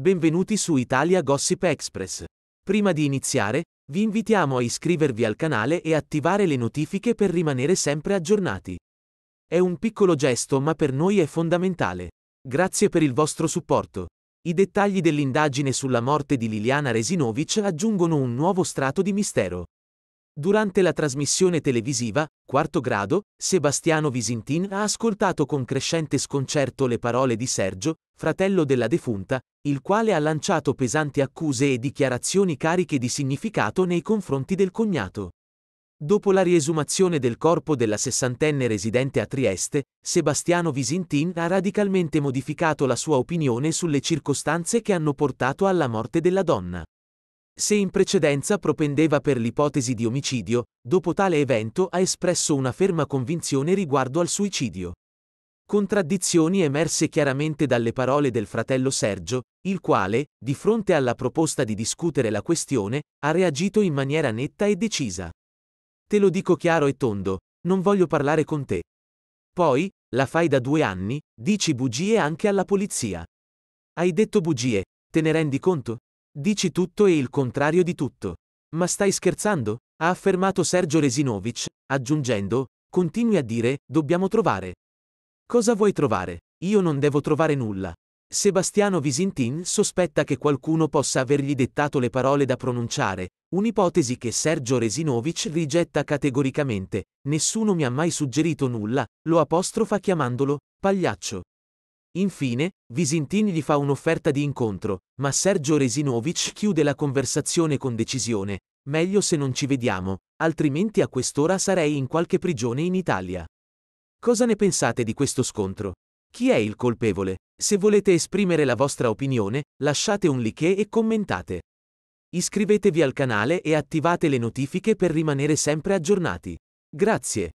Benvenuti su Italia Gossip Express. Prima di iniziare, vi invitiamo a iscrivervi al canale e attivare le notifiche per rimanere sempre aggiornati. È un piccolo gesto ma per noi è fondamentale. Grazie per il vostro supporto. I dettagli dell'indagine sulla morte di Liliana Resinovic aggiungono un nuovo strato di mistero. Durante la trasmissione televisiva, quarto grado, Sebastiano Visintin ha ascoltato con crescente sconcerto le parole di Sergio, fratello della defunta, il quale ha lanciato pesanti accuse e dichiarazioni cariche di significato nei confronti del cognato. Dopo la riesumazione del corpo della sessantenne residente a Trieste, Sebastiano Visintin ha radicalmente modificato la sua opinione sulle circostanze che hanno portato alla morte della donna. Se in precedenza propendeva per l'ipotesi di omicidio, dopo tale evento ha espresso una ferma convinzione riguardo al suicidio. Contraddizioni emerse chiaramente dalle parole del fratello Sergio, il quale, di fronte alla proposta di discutere la questione, ha reagito in maniera netta e decisa. Te lo dico chiaro e tondo, non voglio parlare con te. Poi, la fai da due anni, dici bugie anche alla polizia. Hai detto bugie, te ne rendi conto? Dici tutto e il contrario di tutto. Ma stai scherzando? ha affermato Sergio Resinovic, aggiungendo, continui a dire, dobbiamo trovare. Cosa vuoi trovare? Io non devo trovare nulla. Sebastiano Visintin sospetta che qualcuno possa avergli dettato le parole da pronunciare, un'ipotesi che Sergio Resinovic rigetta categoricamente. Nessuno mi ha mai suggerito nulla, lo apostrofa chiamandolo pagliaccio. Infine, Visintini gli fa un'offerta di incontro, ma Sergio Resinovic chiude la conversazione con decisione. Meglio se non ci vediamo, altrimenti a quest'ora sarei in qualche prigione in Italia. Cosa ne pensate di questo scontro? Chi è il colpevole? Se volete esprimere la vostra opinione, lasciate un like e commentate. Iscrivetevi al canale e attivate le notifiche per rimanere sempre aggiornati. Grazie.